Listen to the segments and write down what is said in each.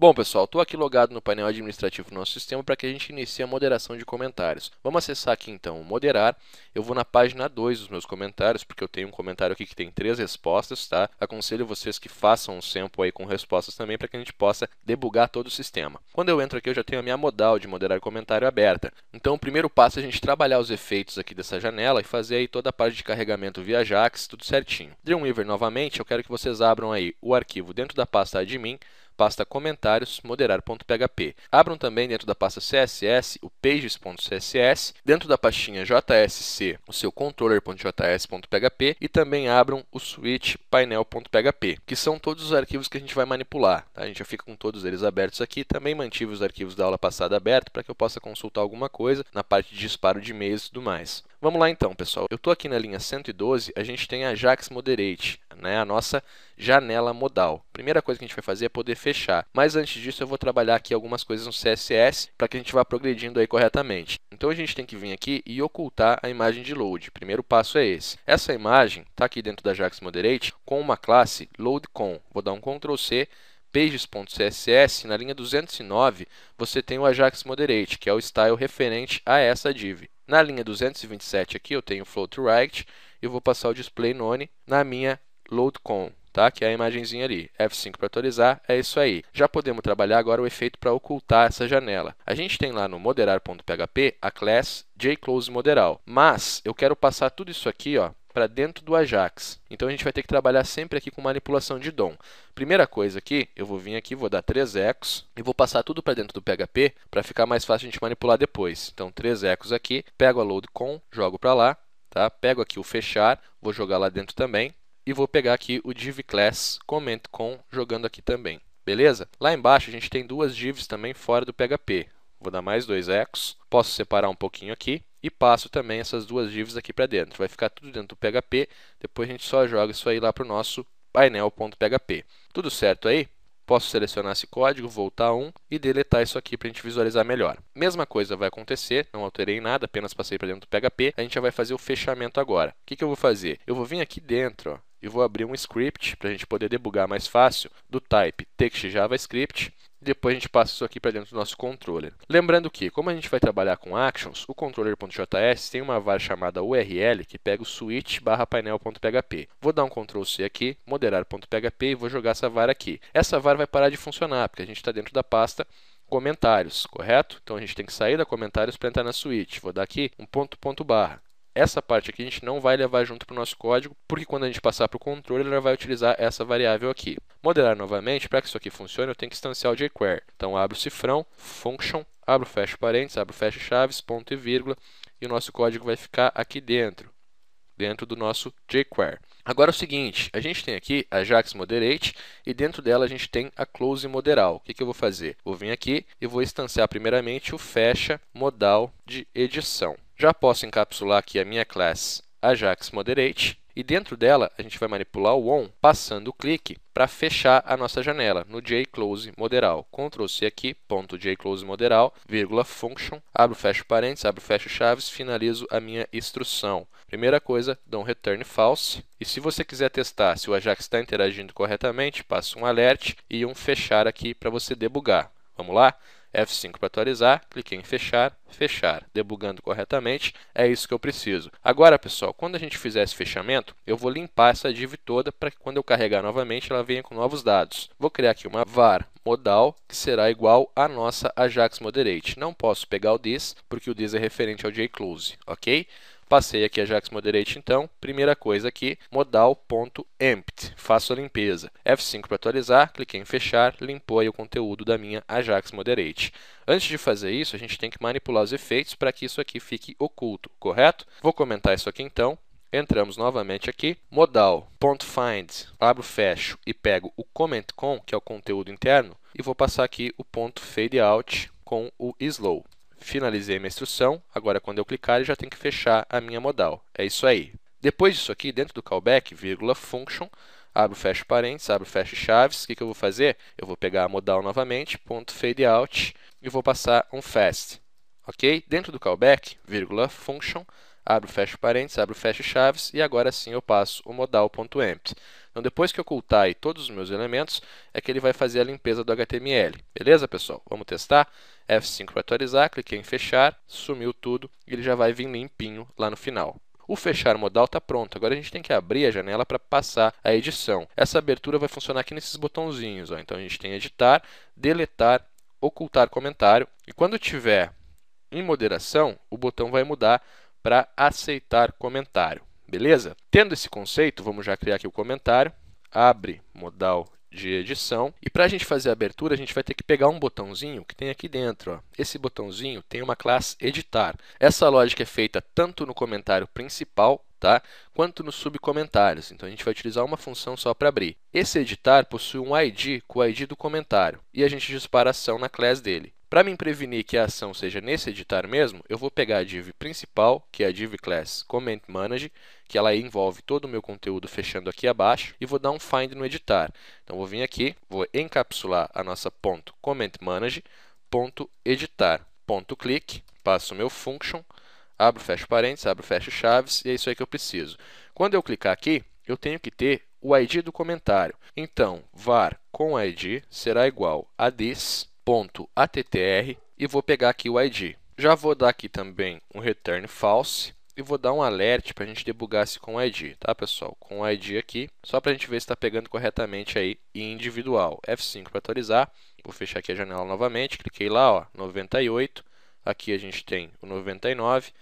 Bom, pessoal, estou aqui logado no painel administrativo do nosso sistema para que a gente inicie a moderação de comentários. Vamos acessar aqui, então, moderar. Eu vou na página 2 dos meus comentários, porque eu tenho um comentário aqui que tem três respostas, tá? Aconselho vocês que façam um sample aí com respostas também para que a gente possa debugar todo o sistema. Quando eu entro aqui, eu já tenho a minha modal de moderar comentário aberta. Então, o primeiro passo é a gente trabalhar os efeitos aqui dessa janela e fazer aí toda a parte de carregamento via JAX, tudo certinho. Dreamweaver, novamente, eu quero que vocês abram aí o arquivo dentro da pasta admin, pasta comentários, moderar.php. Abram também dentro da pasta CSS o pages.css, dentro da pastinha JSC o seu controller.js.php e também abram o switch painel.php, que são todos os arquivos que a gente vai manipular. Tá? A gente já fica com todos eles abertos aqui. Também mantive os arquivos da aula passada aberto para que eu possa consultar alguma coisa na parte de disparo de e-mails e tudo mais. Vamos lá então, pessoal. Eu estou aqui na linha 112, a gente tem a Jax Moderate, né, a nossa janela modal. Primeira coisa que a gente vai fazer é poder fechar. Mas antes disso, eu vou trabalhar aqui algumas coisas no CSS para que a gente vá progredindo aí corretamente. Então a gente tem que vir aqui e ocultar a imagem de load. O primeiro passo é esse. Essa imagem está aqui dentro da Jax Moderate com uma classe loadCon. Vou dar um Ctrl C pages.css, na linha 209, você tem o Ajax Moderate, que é o style referente a essa div. Na linha 227 aqui eu tenho float right e vou passar o display none na minha load com, tá? que é a imagenzinha ali. F5 para atualizar, é isso aí. Já podemos trabalhar agora o efeito para ocultar essa janela. A gente tem lá no moderar.php a class jcloseModeral, mas eu quero passar tudo isso aqui ó, para dentro do Ajax. Então a gente vai ter que trabalhar sempre aqui com manipulação de DOM. Primeira coisa aqui, eu vou vir aqui, vou dar três ecos e vou passar tudo para dentro do PHP para ficar mais fácil a gente manipular depois. Então três ecos aqui, pego a load com, jogo para lá, tá? Pego aqui o fechar, vou jogar lá dentro também e vou pegar aqui o div class comment com jogando aqui também. Beleza? Lá embaixo a gente tem duas divs também fora do PHP. Vou dar mais dois ecos. Posso separar um pouquinho aqui e passo também essas duas divs aqui para dentro. Vai ficar tudo dentro do PHP, depois a gente só joga isso aí lá para o nosso painel.php. Tudo certo aí? Posso selecionar esse código, voltar um e deletar isso aqui para a gente visualizar melhor. Mesma coisa vai acontecer, não alterei nada, apenas passei para dentro do PHP. A gente já vai fazer o fechamento agora. O que, que eu vou fazer? Eu vou vir aqui dentro e vou abrir um script para a gente poder debugar mais fácil do type text JavaScript depois a gente passa isso aqui para dentro do nosso controller. Lembrando que, como a gente vai trabalhar com actions, o controller.js tem uma var chamada URL que pega o switch painel.php. Vou dar um Ctrl C aqui, moderar.php e vou jogar essa var aqui. Essa var vai parar de funcionar, porque a gente está dentro da pasta comentários, correto? Então a gente tem que sair da comentários para entrar na switch. Vou dar aqui um ponto ponto barra. Essa parte aqui a gente não vai levar junto para o nosso código, porque quando a gente passar para o controle, ele vai utilizar essa variável aqui. Modelar novamente, para que isso aqui funcione, eu tenho que instanciar o jQuery. Então, abro o cifrão, function, abro fecha parênteses, abro fecha chaves, ponto e vírgula, e o nosso código vai ficar aqui dentro, dentro do nosso jQuery. Agora é o seguinte, a gente tem aqui a Jax Moderate e dentro dela a gente tem a Close Moderal. O que, que eu vou fazer? Vou vir aqui e vou instanciar primeiramente o fecha modal de edição. Já posso encapsular aqui a minha classe Ajax Moderate e dentro dela a gente vai manipular o on passando o clique para fechar a nossa janela no jclose moderal. Ctrl C aqui, ponto jclose moderal, vírgula function, abro, fecho parênteses, abro, fecho chaves, finalizo a minha instrução. Primeira coisa, dou um return false. E se você quiser testar se o Ajax está interagindo corretamente, passa um alert e um fechar aqui para você debugar. Vamos lá? F5 para atualizar, cliquei em fechar, fechar, debugando corretamente, é isso que eu preciso. Agora, pessoal, quando a gente fizer esse fechamento, eu vou limpar essa div toda para que quando eu carregar novamente, ela venha com novos dados. Vou criar aqui uma var modal, que será igual à nossa Ajax Moderate. Não posso pegar o this, porque o this é referente ao jclose, ok? Passei aqui a Ajax Moderate, então. Primeira coisa aqui, modal.empt. Faço a limpeza. F5 para atualizar, cliquei em fechar, limpou aí o conteúdo da minha Ajax Moderate. Antes de fazer isso, a gente tem que manipular os efeitos para que isso aqui fique oculto, correto? Vou comentar isso aqui então. Entramos novamente aqui, modal, ponto abro, fecho e pego o comment com, que é o conteúdo interno, e vou passar aqui o ponto fade out com o slow finalizei minha instrução, agora quando eu clicar ele já tem que fechar a minha modal. É isso aí. Depois disso aqui, dentro do callback, vírgula function, abro, fecho parênteses, abro, fecho chaves, o que, que eu vou fazer? Eu vou pegar a modal novamente, ponto out e vou passar um fast. Ok? Dentro do callback, vírgula function, abro, fecho parênteses, abro, fecho chaves, e agora sim eu passo o modal.empt. Então, depois que eu ocultar aí todos os meus elementos, é que ele vai fazer a limpeza do HTML. Beleza, pessoal? Vamos testar? F5 para atualizar, cliquei em fechar, sumiu tudo e ele já vai vir limpinho lá no final. O fechar modal está pronto, agora a gente tem que abrir a janela para passar a edição. Essa abertura vai funcionar aqui nesses botãozinhos. Ó. Então a gente tem editar, deletar, ocultar comentário. E quando tiver em moderação, o botão vai mudar para aceitar comentário. Beleza? Tendo esse conceito, vamos já criar aqui o comentário. Abre modal de edição. E para a gente fazer a abertura, a gente vai ter que pegar um botãozinho que tem aqui dentro. Ó. Esse botãozinho tem uma classe editar. Essa lógica é feita tanto no comentário principal tá? quanto nos subcomentários. Então, a gente vai utilizar uma função só para abrir. Esse editar possui um ID com o ID do comentário e a gente dispara ação na classe dele. Para me prevenir que a ação seja nesse editar mesmo, eu vou pegar a div principal, que é a div class Comment Manage, que ela envolve todo o meu conteúdo fechando aqui abaixo, e vou dar um find no editar. Então, vou vir aqui, vou encapsular a nossa ponto Comment Manage, ponto editar, ponto click, passo o meu function, abro, fecho parênteses, abro, fecho chaves, e é isso aí que eu preciso. Quando eu clicar aqui, eu tenho que ter o ID do comentário. Então, var com ID será igual a this attr e vou pegar aqui o id. Já vou dar aqui também um return false e vou dar um alert para a gente debugar esse com ID, tá, pessoal? Com o ID aqui, só para a gente ver se está pegando corretamente aí individual. F5 para atualizar, vou fechar aqui a janela novamente, cliquei lá, ó, 98, aqui a gente tem o 99,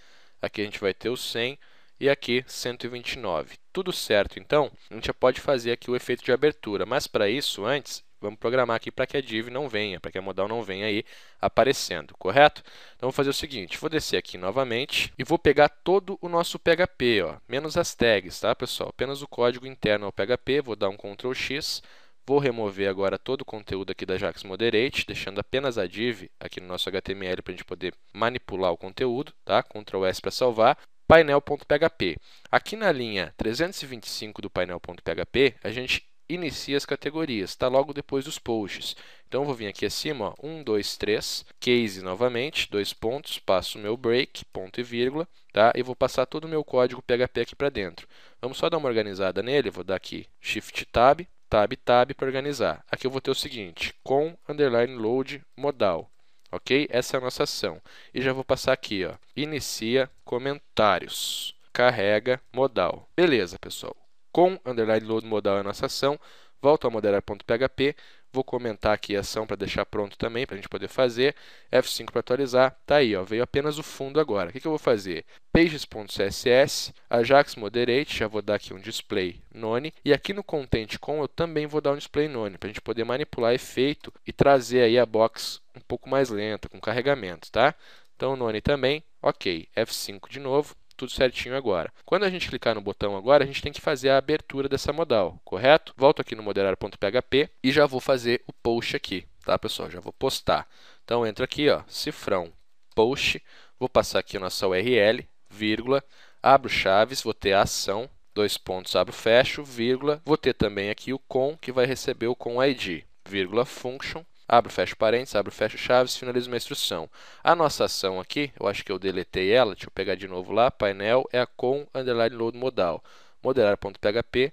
aqui a gente vai ter o 100 e aqui 129. Tudo certo, então, a gente já pode fazer aqui o efeito de abertura, mas para isso, antes, vamos programar aqui para que a div não venha, para que a modal não venha aí aparecendo, correto? Então, vou fazer o seguinte, vou descer aqui novamente e vou pegar todo o nosso PHP, ó, menos as tags, tá, pessoal? Apenas o código interno ao PHP, vou dar um Ctrl X, vou remover agora todo o conteúdo aqui da Jax Moderate, deixando apenas a div aqui no nosso HTML para a gente poder manipular o conteúdo, tá? Ctrl S para salvar painel.php. Aqui na linha 325 do painel.php, a gente inicia as categorias, está logo depois dos posts. Então vou vir aqui acima, 1, 2, 3, case novamente, dois pontos, passo o meu break, ponto e vírgula, tá? E vou passar todo o meu código PHP aqui para dentro. Vamos só dar uma organizada nele, vou dar aqui Shift Tab, Tab, Tab para organizar. Aqui eu vou ter o seguinte, com underline load modal. Ok? Essa é a nossa ação. E já vou passar aqui, ó, inicia comentários, carrega modal. Beleza, pessoal com underline load modal é a nossa ação. Volto ao moderar.php, vou comentar aqui a ação para deixar pronto também, para a gente poder fazer. F5 para atualizar, tá aí, ó, veio apenas o fundo agora. O que, que eu vou fazer? Pages.css, Ajax Moderate, já vou dar aqui um display none, e aqui no Content Com eu também vou dar um display none, para a gente poder manipular efeito e trazer aí a box um pouco mais lenta, com carregamento, tá? Então, none também, ok, F5 de novo, tudo certinho agora. Quando a gente clicar no botão agora, a gente tem que fazer a abertura dessa modal, correto? Volto aqui no moderar.php e já vou fazer o post aqui, tá, pessoal? Já vou postar. Então, entro aqui, ó, cifrão, post, vou passar aqui a nossa URL, vírgula, abro chaves, vou ter a ação, dois pontos, abro, fecho, vírgula, vou ter também aqui o com, que vai receber o com ID, vírgula, function, abro, fecho parênteses, abro, fecho chaves, finalizo minha instrução. A nossa ação aqui, eu acho que eu deletei ela, deixa eu pegar de novo lá, painel, é a com, underline, load modal, modelar.php,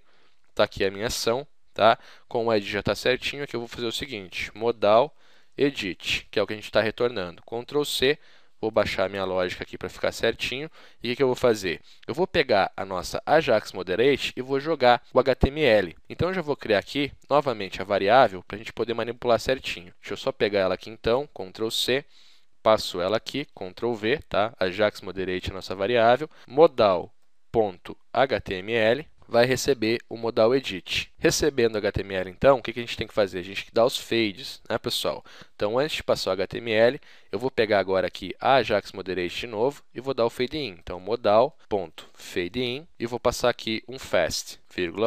está aqui a minha ação, tá? Com o edit já está certinho, aqui eu vou fazer o seguinte, modal, edit, que é o que a gente está retornando, Ctrl C, Vou baixar minha lógica aqui para ficar certinho. E o que, que eu vou fazer? Eu vou pegar a nossa Ajax Moderate e vou jogar o HTML. Então, eu já vou criar aqui, novamente, a variável para a gente poder manipular certinho. Deixa eu só pegar ela aqui então, Ctrl C passo ela aqui, Ctrl V, tá? Ajax Moderate é a nossa variável, modal.html, vai receber o modal edit. Recebendo HTML, então, o que a gente tem que fazer? A gente tem que dar os fades, né, pessoal? Então, antes de passar o HTML, eu vou pegar agora aqui a Ajax Moderate de novo e vou dar o fade in. Então, modal.fadein e vou passar aqui um fast,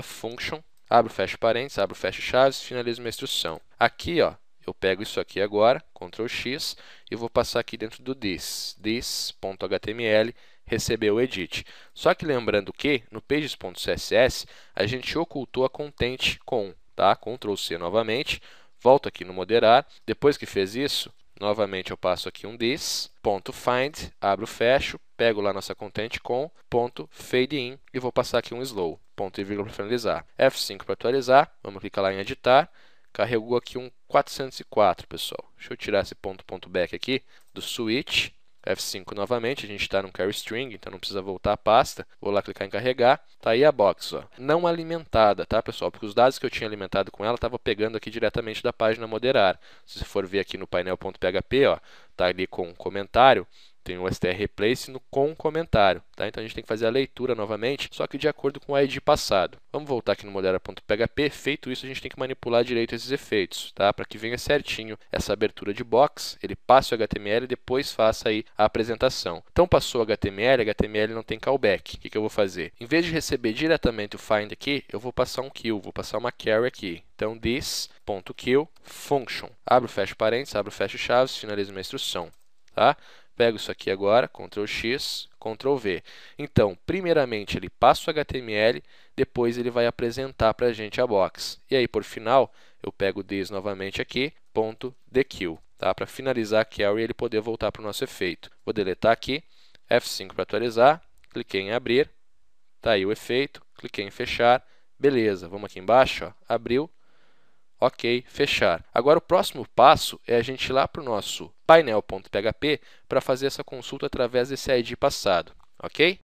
function, abro, fecho parênteses, abro, fecho chaves, finalizo minha instrução. Aqui, ó, eu pego isso aqui agora, Ctrl X, e vou passar aqui dentro do this, this.html, recebeu o edit. Só que lembrando que no pages.css a gente ocultou a content com, tá? Ctrl C novamente, volto aqui no moderar, depois que fez isso, Novamente eu passo aqui um this, ponto find, abro, fecho, pego lá nossa content com, ponto fade in e vou passar aqui um slow, ponto e vírgula para finalizar. F5 para atualizar, vamos clicar lá em editar, carregou aqui um 404, pessoal. Deixa eu tirar esse ponto, ponto back aqui do switch. F5 novamente, a gente está no carry string, então não precisa voltar a pasta. Vou lá clicar em carregar, tá aí a box, ó. não alimentada, tá pessoal? Porque os dados que eu tinha alimentado com ela estava pegando aqui diretamente da página moderar. Se você for ver aqui no painel.php, ó, tá ali com um comentário, tem o str replace no com comentário. Tá? Então a gente tem que fazer a leitura novamente, só que de acordo com o ID passado. Vamos voltar aqui no modera.php. Feito isso, a gente tem que manipular direito esses efeitos, tá? para que venha certinho essa abertura de box, ele passe o HTML e depois faça aí a apresentação. Então passou o HTML, HTML não tem callback. O que, eu vou fazer? Em vez de receber diretamente o find aqui, eu vou passar um kill, vou passar uma carry aqui. Então, this.kill function. Abro, fecho parênteses, abro, fecho chaves, finalizo minha instrução. Tá? pego isso aqui agora, Ctrl X, Ctrl V. Então, primeiramente ele passa o HTML, depois ele vai apresentar para a gente a box. E aí, por final, eu pego this novamente aqui, ponto DQ, tá? para finalizar a query e ele poder voltar para o nosso efeito. Vou deletar aqui, F5 para atualizar, cliquei em abrir, tá aí o efeito, cliquei em fechar, beleza, vamos aqui embaixo, ó, abriu, ok, fechar. Agora o próximo passo é a gente ir lá para o nosso painel.php para fazer essa consulta através desse ID passado, ok?